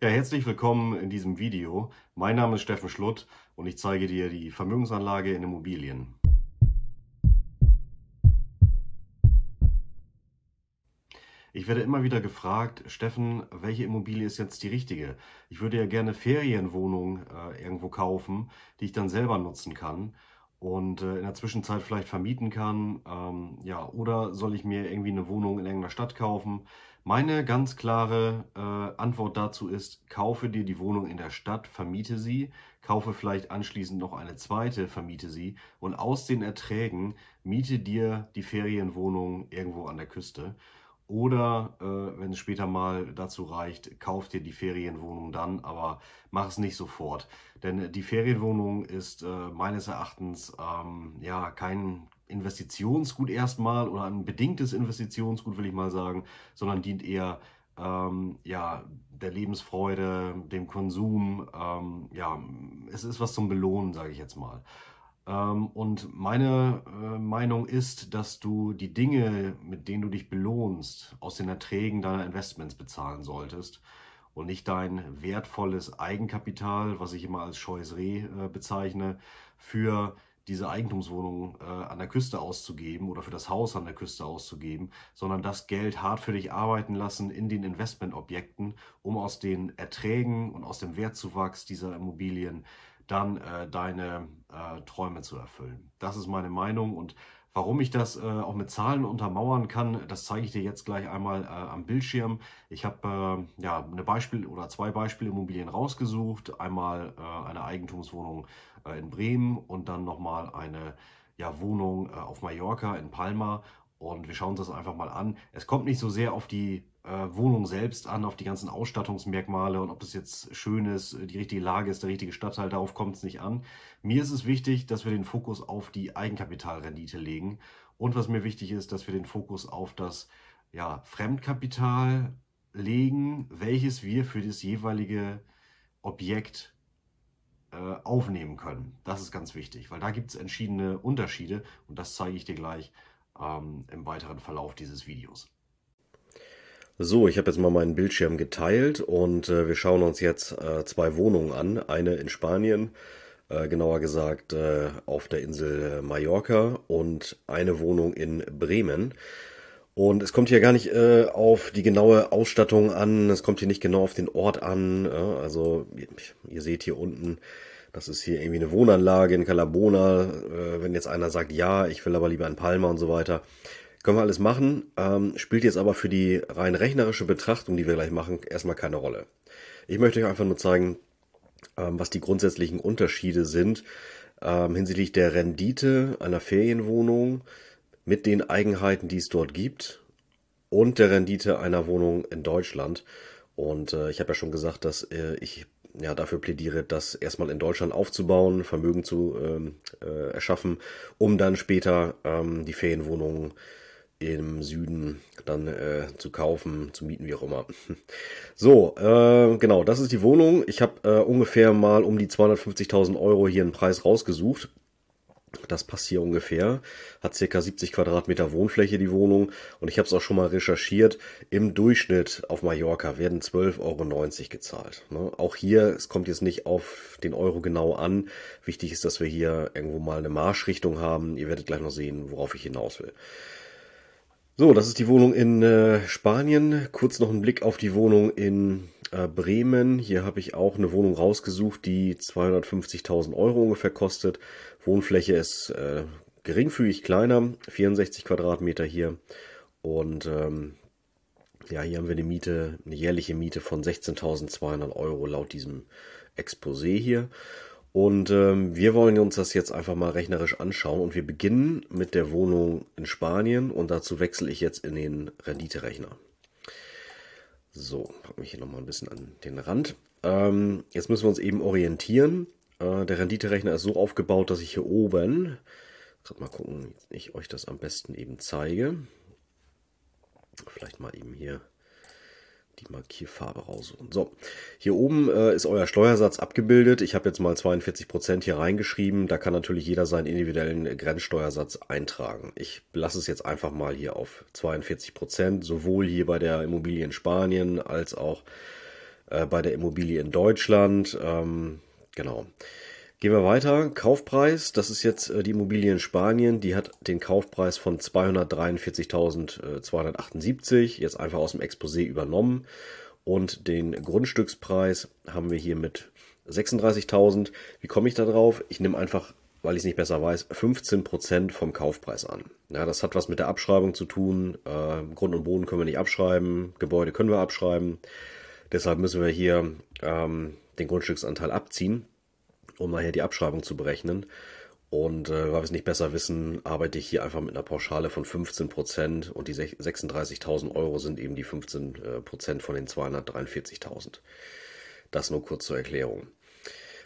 Ja, herzlich willkommen in diesem Video. Mein Name ist Steffen Schlutt und ich zeige dir die Vermögensanlage in Immobilien. Ich werde immer wieder gefragt, Steffen, welche Immobilie ist jetzt die richtige? Ich würde ja gerne Ferienwohnungen äh, irgendwo kaufen, die ich dann selber nutzen kann und äh, in der Zwischenzeit vielleicht vermieten kann. Ähm, ja, oder soll ich mir irgendwie eine Wohnung in irgendeiner Stadt kaufen? Meine ganz klare äh, Antwort dazu ist, kaufe dir die Wohnung in der Stadt, vermiete sie, kaufe vielleicht anschließend noch eine zweite, vermiete sie und aus den Erträgen miete dir die Ferienwohnung irgendwo an der Küste. Oder äh, wenn es später mal dazu reicht, kauf dir die Ferienwohnung dann, aber mach es nicht sofort. Denn die Ferienwohnung ist äh, meines Erachtens ähm, ja kein Investitionsgut erstmal oder ein bedingtes Investitionsgut, will ich mal sagen, sondern dient eher ähm, ja, der Lebensfreude, dem Konsum. Ähm, ja, es ist was zum Belohnen, sage ich jetzt mal. Ähm, und meine äh, Meinung ist, dass du die Dinge, mit denen du dich belohnst, aus den Erträgen deiner Investments bezahlen solltest und nicht dein wertvolles Eigenkapital, was ich immer als scheues Reh äh, bezeichne, für diese Eigentumswohnung äh, an der Küste auszugeben oder für das Haus an der Küste auszugeben, sondern das Geld hart für dich arbeiten lassen in den Investmentobjekten, um aus den Erträgen und aus dem Wertzuwachs dieser Immobilien dann äh, deine äh, Träume zu erfüllen. Das ist meine Meinung und warum ich das äh, auch mit Zahlen untermauern kann, das zeige ich dir jetzt gleich einmal äh, am Bildschirm. Ich habe äh, ja eine Beispiel oder zwei Beispielimmobilien rausgesucht. Einmal äh, eine Eigentumswohnung in Bremen und dann nochmal eine ja, Wohnung auf Mallorca in Palma. Und wir schauen uns das einfach mal an. Es kommt nicht so sehr auf die äh, Wohnung selbst an, auf die ganzen Ausstattungsmerkmale und ob das jetzt schön ist, die richtige Lage ist, der richtige Stadtteil, darauf kommt es nicht an. Mir ist es wichtig, dass wir den Fokus auf die Eigenkapitalrendite legen und was mir wichtig ist, dass wir den Fokus auf das ja, Fremdkapital legen, welches wir für das jeweilige Objekt äh, aufnehmen können. Das ist ganz wichtig, weil da gibt es entschiedene Unterschiede und das zeige ich dir gleich ähm, im weiteren Verlauf dieses Videos. So, ich habe jetzt mal meinen Bildschirm geteilt und äh, wir schauen uns jetzt äh, zwei Wohnungen an. Eine in Spanien, äh, genauer gesagt äh, auf der Insel Mallorca und eine Wohnung in Bremen. Und es kommt hier gar nicht äh, auf die genaue Ausstattung an, es kommt hier nicht genau auf den Ort an. also ihr, ihr seht hier unten, das ist hier irgendwie eine Wohnanlage in Calabona. Äh, wenn jetzt einer sagt, ja, ich will aber lieber in Palma und so weiter können wir alles machen, ähm, spielt jetzt aber für die rein rechnerische Betrachtung, die wir gleich machen, erstmal keine Rolle. Ich möchte euch einfach nur zeigen, ähm, was die grundsätzlichen Unterschiede sind ähm, hinsichtlich der Rendite einer Ferienwohnung mit den Eigenheiten, die es dort gibt und der Rendite einer Wohnung in Deutschland. Und äh, ich habe ja schon gesagt, dass äh, ich ja, dafür plädiere, das erstmal in Deutschland aufzubauen, Vermögen zu ähm, äh, erschaffen, um dann später ähm, die Ferienwohnungen im Süden dann äh, zu kaufen, zu mieten, wie auch immer. So, äh, genau, das ist die Wohnung. Ich habe äh, ungefähr mal um die 250.000 Euro hier einen Preis rausgesucht. Das passt hier ungefähr. Hat circa 70 Quadratmeter Wohnfläche die Wohnung. Und ich habe es auch schon mal recherchiert. Im Durchschnitt auf Mallorca werden 12,90 Euro gezahlt. Ne? Auch hier, es kommt jetzt nicht auf den Euro genau an. Wichtig ist, dass wir hier irgendwo mal eine Marschrichtung haben. Ihr werdet gleich noch sehen, worauf ich hinaus will. So, das ist die Wohnung in äh, Spanien. Kurz noch ein Blick auf die Wohnung in äh, Bremen. Hier habe ich auch eine Wohnung rausgesucht, die 250.000 Euro ungefähr kostet. Wohnfläche ist äh, geringfügig kleiner, 64 Quadratmeter hier. Und ähm, ja, hier haben wir eine Miete, eine jährliche Miete von 16.200 Euro laut diesem Exposé hier. Und ähm, wir wollen uns das jetzt einfach mal rechnerisch anschauen und wir beginnen mit der Wohnung in Spanien und dazu wechsle ich jetzt in den Renditerechner. So, packe mich hier nochmal ein bisschen an den Rand. Ähm, jetzt müssen wir uns eben orientieren. Äh, der Renditerechner ist so aufgebaut, dass ich hier oben, gerade mal gucken, ich euch das am besten eben zeige. Vielleicht mal eben hier die Markierfarbe raussuchen. So, hier oben äh, ist euer Steuersatz abgebildet. Ich habe jetzt mal 42% Prozent hier reingeschrieben. Da kann natürlich jeder seinen individuellen Grenzsteuersatz eintragen. Ich lasse es jetzt einfach mal hier auf 42%, Prozent, sowohl hier bei der Immobilie in Spanien als auch äh, bei der Immobilie in Deutschland. Ähm, genau. Genau. Gehen wir weiter. Kaufpreis, das ist jetzt äh, die Immobilie in Spanien, die hat den Kaufpreis von 243.278, äh, jetzt einfach aus dem Exposé übernommen. Und den Grundstückspreis haben wir hier mit 36.000. Wie komme ich da drauf? Ich nehme einfach, weil ich es nicht besser weiß, 15% vom Kaufpreis an. Ja, das hat was mit der Abschreibung zu tun. Äh, Grund und Boden können wir nicht abschreiben, Gebäude können wir abschreiben. Deshalb müssen wir hier ähm, den Grundstücksanteil abziehen um nachher die Abschreibung zu berechnen. Und äh, weil wir es nicht besser wissen, arbeite ich hier einfach mit einer Pauschale von 15 Prozent und die 36.000 Euro sind eben die 15 äh, Prozent von den 243.000. Das nur kurz zur Erklärung.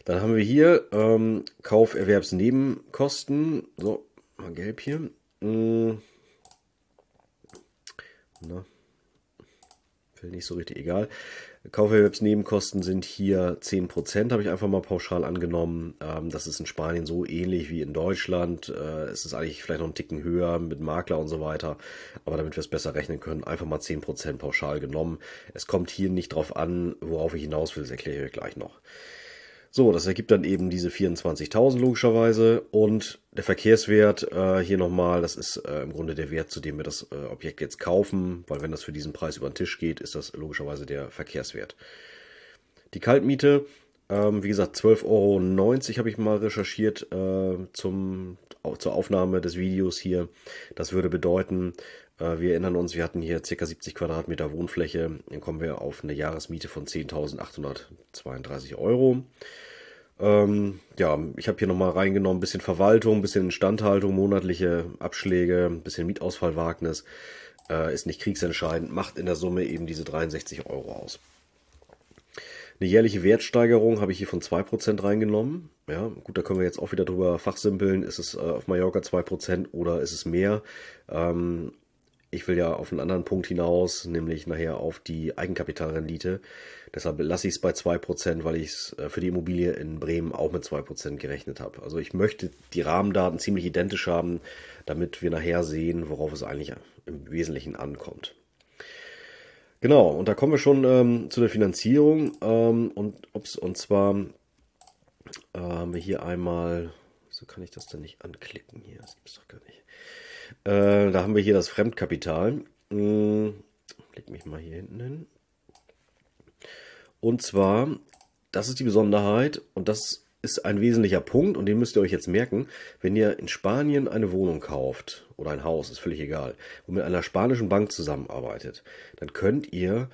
Dann haben wir hier ähm, Kauferwerbsnebenkosten. So, mal gelb hier. Hm. Na, fällt nicht so richtig egal. Kaufwerks sind hier 10%, habe ich einfach mal pauschal angenommen. Ähm, das ist in Spanien so ähnlich wie in Deutschland. Äh, es ist eigentlich vielleicht noch einen Ticken höher mit Makler und so weiter. Aber damit wir es besser rechnen können, einfach mal 10% pauschal genommen. Es kommt hier nicht drauf an, worauf ich hinaus will, das erkläre ich euch gleich noch. So, das ergibt dann eben diese 24.000 logischerweise und der Verkehrswert äh, hier nochmal, das ist äh, im Grunde der Wert, zu dem wir das äh, Objekt jetzt kaufen, weil wenn das für diesen Preis über den Tisch geht, ist das logischerweise der Verkehrswert. Die Kaltmiete, ähm, wie gesagt, 12,90 Euro habe ich mal recherchiert äh, zum, zur Aufnahme des Videos hier. Das würde bedeuten, äh, wir erinnern uns, wir hatten hier ca. 70 Quadratmeter Wohnfläche. Dann kommen wir auf eine Jahresmiete von 10.832 Euro. Ähm, ja, ich habe hier nochmal reingenommen, ein bisschen Verwaltung, ein bisschen Instandhaltung, monatliche Abschläge, ein bisschen Mietausfallwagnis. Äh, ist nicht kriegsentscheidend, macht in der Summe eben diese 63 Euro aus. Eine jährliche Wertsteigerung habe ich hier von 2% reingenommen. Ja, gut, da können wir jetzt auch wieder drüber fachsimpeln. Ist es äh, auf Mallorca 2% oder ist es mehr? Ähm, ich will ja auf einen anderen Punkt hinaus, nämlich nachher auf die Eigenkapitalrendite. Deshalb lasse ich es bei 2%, weil ich es äh, für die Immobilie in Bremen auch mit 2% gerechnet habe. Also ich möchte die Rahmendaten ziemlich identisch haben, damit wir nachher sehen, worauf es eigentlich im Wesentlichen ankommt. Genau, und da kommen wir schon ähm, zu der Finanzierung. Ähm, und, ups, und zwar äh, haben wir hier einmal, wieso kann ich das denn nicht anklicken hier? Das gibt es doch gar nicht. Äh, da haben wir hier das Fremdkapital. Hm, leg mich mal hier hinten hin. Und zwar, das ist die Besonderheit und das ist ein wesentlicher Punkt und den müsst ihr euch jetzt merken, wenn ihr in Spanien eine Wohnung kauft oder ein Haus, ist völlig egal, und mit einer spanischen Bank zusammenarbeitet, dann könnt ihr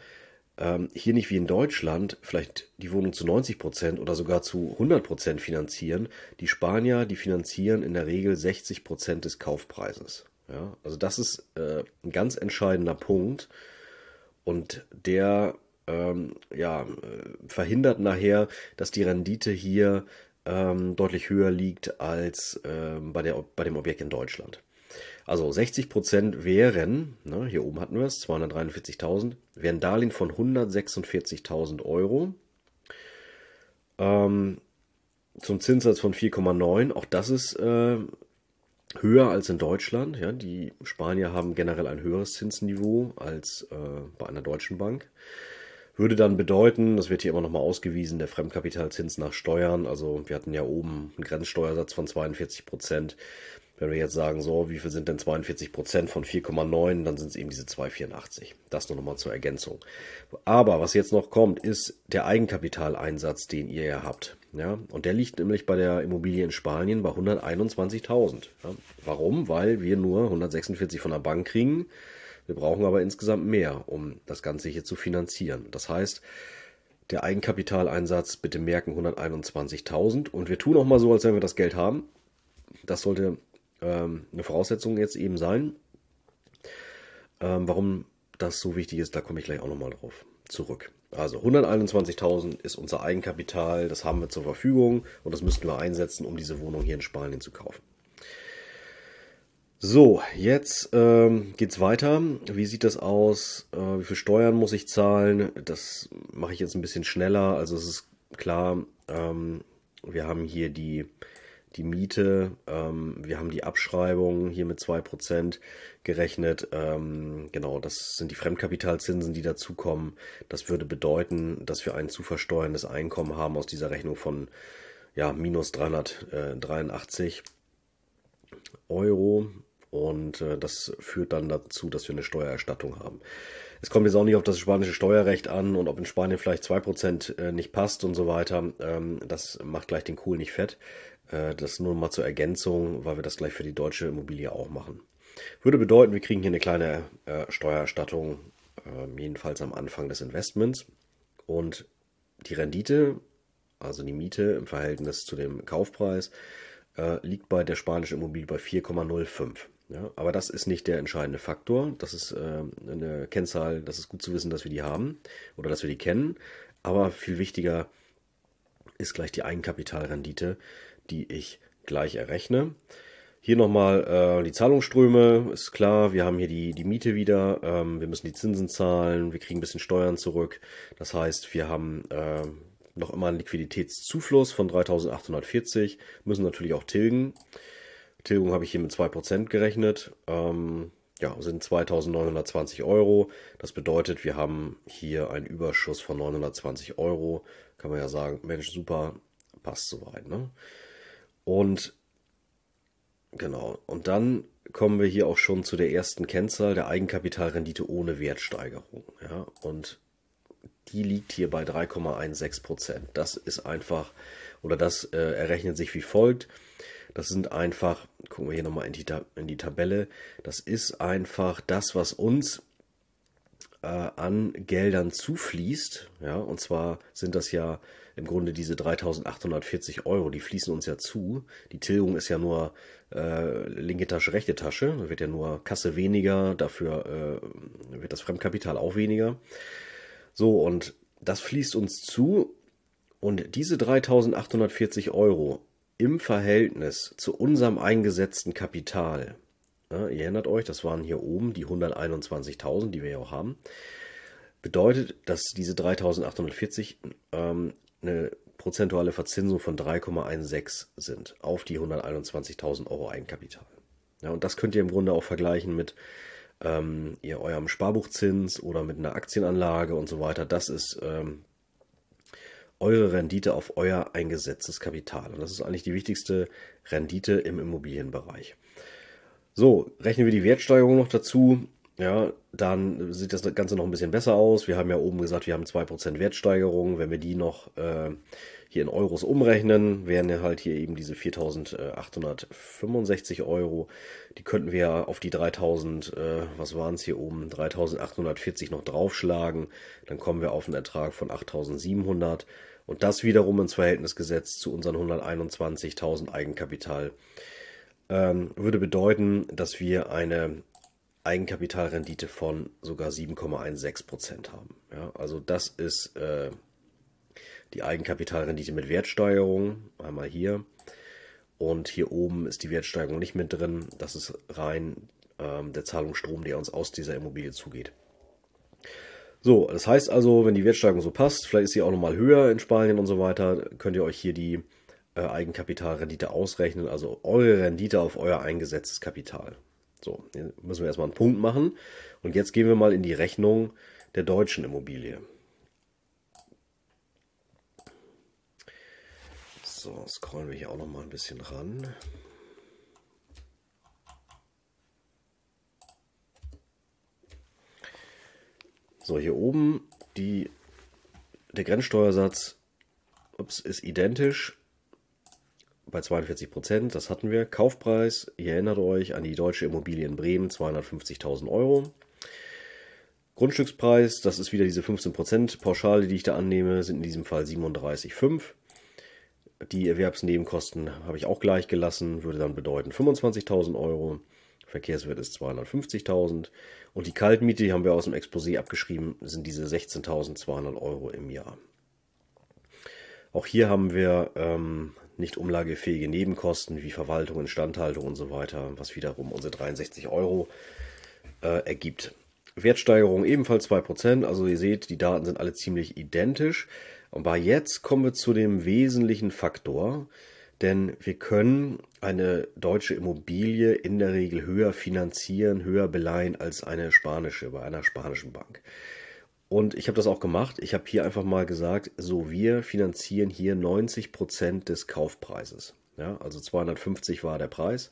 ähm, hier nicht wie in Deutschland vielleicht die Wohnung zu 90 Prozent oder sogar zu 100 Prozent finanzieren. Die Spanier, die finanzieren in der Regel 60 Prozent des Kaufpreises. Ja, also das ist äh, ein ganz entscheidender Punkt und der ähm, ja, äh, verhindert nachher, dass die Rendite hier ähm, deutlich höher liegt als ähm, bei, der, bei dem Objekt in Deutschland. Also 60 Prozent wären, ne, hier oben hatten wir es, 243.000, wären Darlehen von 146.000 Euro. Ähm, zum Zinssatz von 4,9. Auch das ist äh, höher als in Deutschland. Ja, die Spanier haben generell ein höheres Zinsniveau als äh, bei einer deutschen Bank. Würde dann bedeuten, das wird hier immer nochmal ausgewiesen, der Fremdkapitalzins nach Steuern. Also wir hatten ja oben einen Grenzsteuersatz von 42 Prozent. Wenn wir jetzt sagen, so, wie viel sind denn 42 Prozent von 4,9, dann sind es eben diese 284. Das nur nochmal zur Ergänzung. Aber was jetzt noch kommt, ist der Eigenkapitaleinsatz, den ihr ja habt. Ja, und der liegt nämlich bei der Immobilie in Spanien bei 121.000. Ja, warum? Weil wir nur 146 von der Bank kriegen. Wir brauchen aber insgesamt mehr, um das Ganze hier zu finanzieren. Das heißt, der Eigenkapitaleinsatz bitte merken 121.000 und wir tun auch mal so, als wenn wir das Geld haben. Das sollte ähm, eine Voraussetzung jetzt eben sein. Ähm, warum das so wichtig ist, da komme ich gleich auch nochmal drauf zurück. Also 121.000 ist unser Eigenkapital, das haben wir zur Verfügung und das müssten wir einsetzen, um diese Wohnung hier in Spanien zu kaufen. So, jetzt ähm, es weiter. Wie sieht das aus? Äh, wie viel Steuern muss ich zahlen? Das mache ich jetzt ein bisschen schneller. Also es ist klar, ähm, wir haben hier die die Miete, ähm, wir haben die Abschreibung hier mit 2% gerechnet. Ähm, genau, das sind die Fremdkapitalzinsen, die dazukommen. Das würde bedeuten, dass wir ein zu versteuerndes Einkommen haben aus dieser Rechnung von ja, minus 383 äh, Euro. Und äh, das führt dann dazu, dass wir eine Steuererstattung haben es kommt jetzt auch nicht auf das spanische Steuerrecht an und ob in Spanien vielleicht 2% äh, nicht passt und so weiter. Ähm, das macht gleich den Kohl nicht fett. Äh, das nur mal zur Ergänzung, weil wir das gleich für die deutsche Immobilie auch machen. Würde bedeuten, wir kriegen hier eine kleine äh, Steuererstattung, ähm, jedenfalls am Anfang des Investments. Und die Rendite, also die Miete im Verhältnis zu dem Kaufpreis, liegt bei der spanischen Immobilie bei 4,05. Ja, aber das ist nicht der entscheidende Faktor. Das ist äh, eine Kennzahl, das ist gut zu wissen, dass wir die haben oder dass wir die kennen. Aber viel wichtiger ist gleich die Eigenkapitalrendite, die ich gleich errechne. Hier nochmal äh, die Zahlungsströme, ist klar, wir haben hier die, die Miete wieder, ähm, wir müssen die Zinsen zahlen, wir kriegen ein bisschen Steuern zurück. Das heißt, wir haben äh, noch immer einen Liquiditätszufluss von 3840, müssen natürlich auch tilgen. Tilgung habe ich hier mit 2% gerechnet. Ähm, ja, sind 2920 Euro. Das bedeutet, wir haben hier einen Überschuss von 920 Euro. Kann man ja sagen, Mensch, super, passt soweit. Ne? Und genau, und dann kommen wir hier auch schon zu der ersten Kennzahl, der Eigenkapitalrendite ohne Wertsteigerung. Ja? Und die liegt hier bei 3,16 Das ist einfach, oder das äh, errechnet sich wie folgt. Das sind einfach, gucken wir hier nochmal in die, in die Tabelle, das ist einfach das, was uns äh, an Geldern zufließt. Ja, und zwar sind das ja im Grunde diese 3.840 Euro, die fließen uns ja zu. Die Tilgung ist ja nur äh, linke Tasche, rechte Tasche. Da wird ja nur Kasse weniger, dafür äh, wird das Fremdkapital auch weniger. So, und das fließt uns zu. Und diese 3.840 Euro im Verhältnis zu unserem eingesetzten Kapital, ja, ne, ihr erinnert euch, das waren hier oben die 121.000, die wir ja auch haben, bedeutet, dass diese 3.840 ähm, eine prozentuale Verzinsung von 3,16 sind auf die 121.000 Euro Eigenkapital. Ja, und das könnt ihr im Grunde auch vergleichen mit ähm, ihr eurem Sparbuchzins oder mit einer Aktienanlage und so weiter. Das ist ähm, eure Rendite auf euer eingesetztes Kapital. Und das ist eigentlich die wichtigste Rendite im Immobilienbereich. So, rechnen wir die Wertsteigerung noch dazu. Ja, dann sieht das Ganze noch ein bisschen besser aus. Wir haben ja oben gesagt, wir haben 2% Wertsteigerung. Wenn wir die noch äh, hier in Euros umrechnen, wären ja halt hier eben diese 4.865 Euro. Die könnten wir auf die 3.000, äh, was waren es hier oben, 3.840 noch draufschlagen. Dann kommen wir auf einen Ertrag von 8.700 und das wiederum ins Verhältnis gesetzt zu unseren 121.000 Eigenkapital ähm, würde bedeuten, dass wir eine Eigenkapitalrendite von sogar 7,16 Prozent haben. Ja, also das ist äh, die Eigenkapitalrendite mit Wertsteigerung, einmal hier. Und hier oben ist die Wertsteigerung nicht mit drin. Das ist rein ähm, der Zahlungsstrom, der uns aus dieser Immobilie zugeht. So, das heißt also, wenn die Wertsteigerung so passt, vielleicht ist sie auch nochmal höher in Spanien und so weiter, könnt ihr euch hier die äh, Eigenkapitalrendite ausrechnen, also eure Rendite auf euer eingesetztes Kapital. So, müssen wir erstmal einen Punkt machen. Und jetzt gehen wir mal in die Rechnung der deutschen Immobilie. So, scrollen wir hier auch noch mal ein bisschen ran. So, hier oben die, der Grenzsteuersatz ups, ist identisch bei 42 Prozent. Das hatten wir. Kaufpreis, ihr erinnert euch an die Deutsche Immobilie in Bremen, 250.000 Euro. Grundstückspreis, das ist wieder diese 15% Prozent Pauschale, die ich da annehme, sind in diesem Fall 37,5. Die Erwerbsnebenkosten habe ich auch gleich gelassen, würde dann bedeuten 25.000 Euro. Verkehrswert ist 250.000 und die Kaltmiete, die haben wir aus dem Exposé abgeschrieben, sind diese 16.200 Euro im Jahr. Auch hier haben wir ähm, nicht umlagefähige Nebenkosten wie Verwaltung, Instandhaltung und so weiter, was wiederum unsere 63 Euro äh, ergibt. Wertsteigerung ebenfalls 2%, also ihr seht, die Daten sind alle ziemlich identisch. Aber jetzt kommen wir zu dem wesentlichen Faktor, denn wir können eine deutsche Immobilie in der Regel höher finanzieren, höher beleihen als eine spanische bei einer spanischen Bank. Und ich habe das auch gemacht. Ich habe hier einfach mal gesagt, so wir finanzieren hier 90 Prozent des Kaufpreises. Ja, also 250 war der Preis.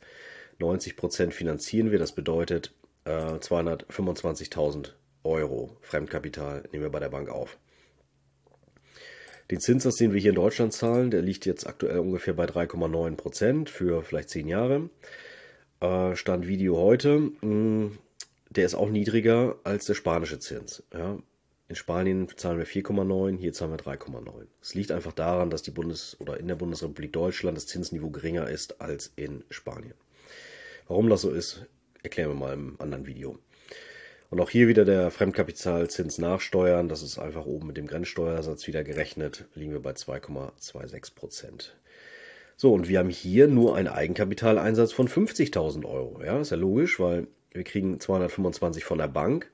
90 Prozent finanzieren wir. Das bedeutet äh, 225.000 Euro Fremdkapital nehmen wir bei der Bank auf. Den Zinssatz, den wir hier in Deutschland zahlen, der liegt jetzt aktuell ungefähr bei 3,9 Prozent für vielleicht zehn Jahre. Äh, Stand Video heute, mm, der ist auch niedriger als der spanische Zins. in Spanien zahlen wir 4,9, hier zahlen wir 3,9. Es liegt einfach daran, dass die Bundes- oder in der Bundesrepublik Deutschland das Zinsniveau geringer ist als in Spanien. Warum das so ist, erklären wir mal im anderen Video. Und auch hier wieder der Fremdkapitalzins nachsteuern. Das ist einfach oben mit dem Grenzsteuersatz wieder gerechnet. Liegen wir bei 2,26 Prozent. So, und wir haben hier nur einen Eigenkapitaleinsatz von 50.000 Euro. Ja, ist ja logisch, weil wir kriegen 225 von der Bank,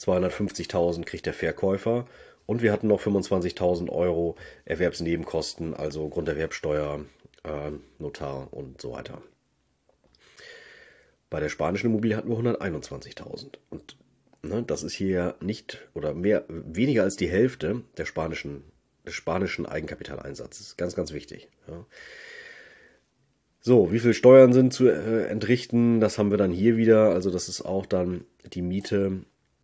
250.000 kriegt der Verkäufer und wir hatten noch 25.000 Euro Erwerbsnebenkosten, also Grunderwerbsteuer, äh, Notar und so weiter. Bei der spanischen Immobilie hatten wir 121.000. Und Ne, das ist hier nicht oder mehr, weniger als die Hälfte der spanischen, des spanischen Eigenkapitaleinsatzes. Ganz, ganz wichtig. Ja. So, wie viel Steuern sind zu äh, entrichten? Das haben wir dann hier wieder. Also, das ist auch dann die Miete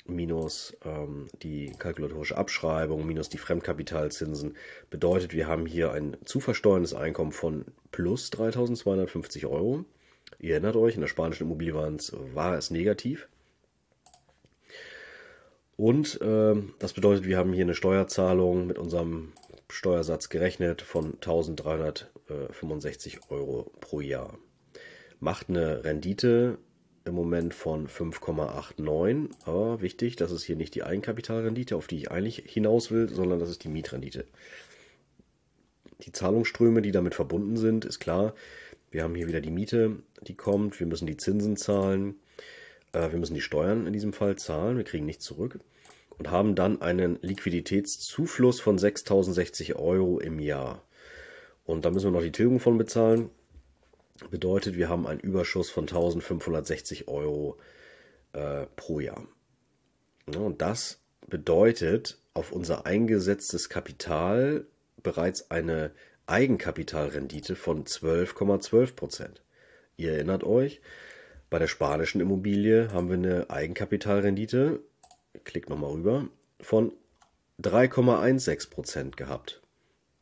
minus ähm, die kalkulatorische Abschreibung minus die Fremdkapitalzinsen. Bedeutet, wir haben hier ein zu versteuerndes Einkommen von plus 3250 Euro. Ihr erinnert euch, in der spanischen Immobilie war es negativ. Und äh, das bedeutet, wir haben hier eine Steuerzahlung mit unserem Steuersatz gerechnet von 1365 Euro pro Jahr. Macht eine Rendite im Moment von 5,89. Aber wichtig, das ist hier nicht die Eigenkapitalrendite, auf die ich eigentlich hinaus will, sondern das ist die Mietrendite. Die Zahlungsströme, die damit verbunden sind, ist klar. Wir haben hier wieder die Miete, die kommt. Wir müssen die Zinsen zahlen. Äh, wir müssen die Steuern in diesem Fall zahlen, wir kriegen nichts zurück und haben dann einen Liquiditätszufluss von 6.060 Euro im Jahr. Und da müssen wir noch die Tilgung von bezahlen. Bedeutet, wir haben einen Überschuss von 1.560 Euro äh, pro Jahr. Ja, und das bedeutet auf unser eingesetztes Kapital bereits eine Eigenkapitalrendite von 12,12 Prozent. ,12%. Ihr erinnert euch, bei der spanischen Immobilie haben wir eine Eigenkapitalrendite, klick nochmal rüber, von 3,16% gehabt.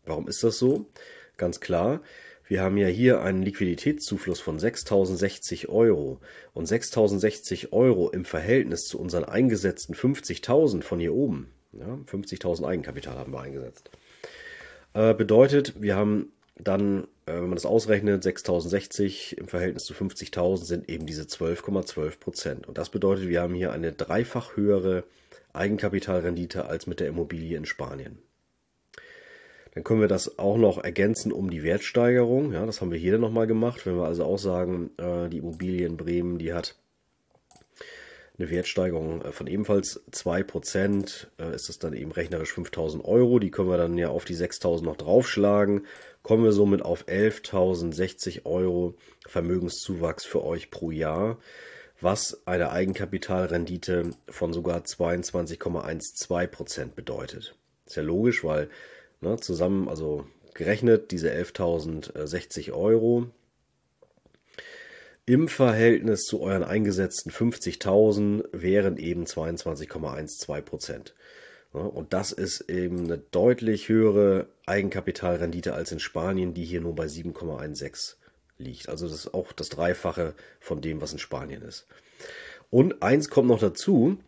Warum ist das so? Ganz klar, wir haben ja hier einen Liquiditätszufluss von 6.060 Euro. Und 6.060 Euro im Verhältnis zu unseren eingesetzten 50.000 von hier oben. Ja, 50.000 Eigenkapital haben wir eingesetzt. Äh, bedeutet, wir haben dann, äh, wenn man das ausrechnet, 6060 im Verhältnis zu 50.000 sind eben diese 12,12 Prozent. Und das bedeutet, wir haben hier eine dreifach höhere Eigenkapitalrendite als mit der Immobilie in Spanien. Dann können wir das auch noch ergänzen um die Wertsteigerung. Ja, das haben wir hier dann nochmal gemacht. Wenn wir also auch sagen, äh, die Immobilie in Bremen, die hat eine Wertsteigerung äh, von ebenfalls 2%. Äh, ist es dann eben rechnerisch 5000 Euro. Die können wir dann ja auf die 6000 noch draufschlagen. Kommen wir somit auf 11.060 Euro Vermögenszuwachs für euch pro Jahr, was eine Eigenkapitalrendite von sogar 22,12% bedeutet. Ist ja logisch, weil ne, zusammen, also gerechnet, diese 11.060 Euro im Verhältnis zu euren eingesetzten 50.000 wären eben 22,12 Prozent. Und das ist eben eine deutlich höhere Eigenkapitalrendite als in Spanien, die hier nur bei 7,16 liegt. Also das ist auch das Dreifache von dem, was in Spanien ist. Und eins kommt noch dazu.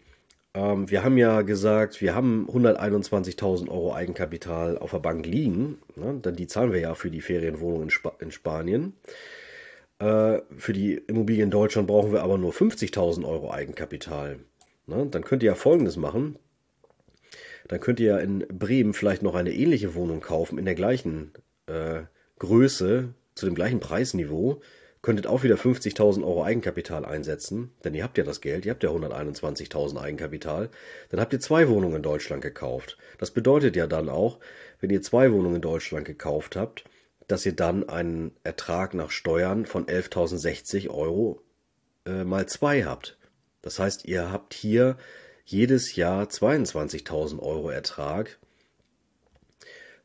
Ähm, wir haben ja gesagt, wir haben 121.000 Euro Eigenkapital auf der Bank liegen. Denn die zahlen wir ja für die Ferienwohnung in, Sp in Spanien. Äh, für die Immobilie in Deutschland brauchen wir aber nur 50.000 Euro Eigenkapital. Na, ne? dann könnt ihr ja Folgendes machen. Dann könnt ihr ja in Bremen vielleicht noch eine ähnliche Wohnung kaufen, in der gleichen äh, Größe, zu dem gleichen Preisniveau. Könntet auch wieder 50.000 Euro Eigenkapital einsetzen, denn ihr habt ja das Geld, ihr habt ja 121.000 Eigenkapital. Dann habt ihr zwei Wohnungen in Deutschland gekauft. Das bedeutet ja dann auch, wenn ihr zwei Wohnungen in Deutschland gekauft habt, dass ihr dann einen Ertrag nach Steuern von 11.060 Euro äh, mal 2 habt. Das heißt, ihr habt hier jedes Jahr 22.000 Euro Ertrag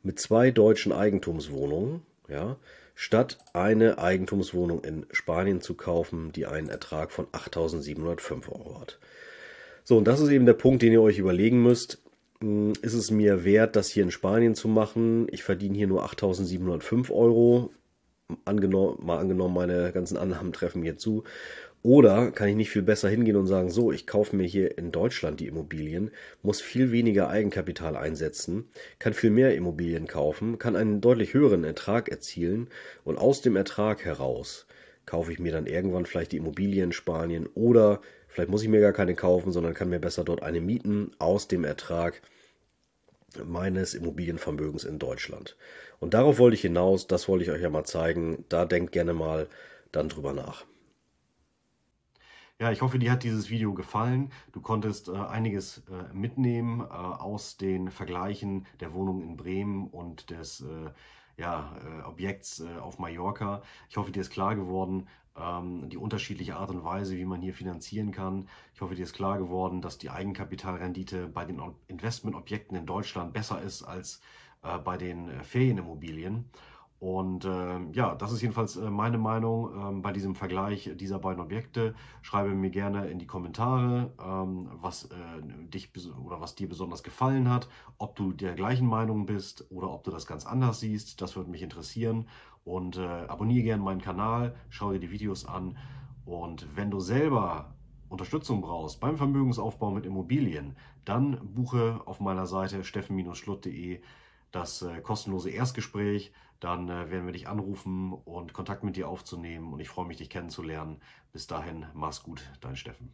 mit zwei deutschen Eigentumswohnungen, ja, statt eine Eigentumswohnung in Spanien zu kaufen, die einen Ertrag von 8.705 Euro hat. So, und das ist eben der Punkt, den ihr euch überlegen müsst. Hm, ist es mir wert, das hier in Spanien zu machen? Ich verdiene hier nur 8.705 Euro. Angenommen, mal angenommen, meine ganzen Annahmen treffen hier zu. Oder kann ich nicht viel besser hingehen und sagen, so, ich kaufe mir hier in Deutschland die Immobilien, muss viel weniger Eigenkapital einsetzen, kann viel mehr Immobilien kaufen, kann einen deutlich höheren Ertrag erzielen und aus dem Ertrag heraus kaufe ich mir dann irgendwann vielleicht die Immobilie in Spanien oder vielleicht muss ich mir gar keine kaufen, sondern kann mir besser dort eine mieten aus dem Ertrag meines Immobilienvermögens in Deutschland. Und darauf wollte ich hinaus, das wollte ich euch ja mal zeigen. Da denkt gerne mal dann drüber nach. Ja, ich hoffe, dir hat dieses Video gefallen. Du konntest äh, einiges äh, mitnehmen äh, aus den Vergleichen der Wohnung in Bremen und des äh, ja, äh, Objekts äh, auf Mallorca. Ich hoffe, dir ist klar geworden, ähm, die unterschiedliche Art und Weise, wie man hier finanzieren kann. Ich hoffe, dir ist klar geworden, dass die Eigenkapitalrendite bei den Investmentobjekten in Deutschland besser ist als äh, bei den Ferienimmobilien. Und äh, ja, das ist jedenfalls äh, meine Meinung ähm, bei diesem Vergleich dieser beiden Objekte. Schreibe mir gerne in die Kommentare, ähm, was äh, dich oder was dir besonders gefallen hat, ob du der gleichen Meinung bist oder ob du das ganz anders siehst. Das würde mich interessieren. Und äh, abonniere gerne meinen Kanal, schau dir die Videos an. Und wenn du selber Unterstützung brauchst beim Vermögensaufbau mit Immobilien, dann buche auf meiner Seite steffen-schlutt.de das äh, kostenlose Erstgespräch dann äh, werden wir dich anrufen und Kontakt mit dir aufzunehmen. Und ich freue mich, dich kennenzulernen. Bis dahin, mach's gut, dein Steffen.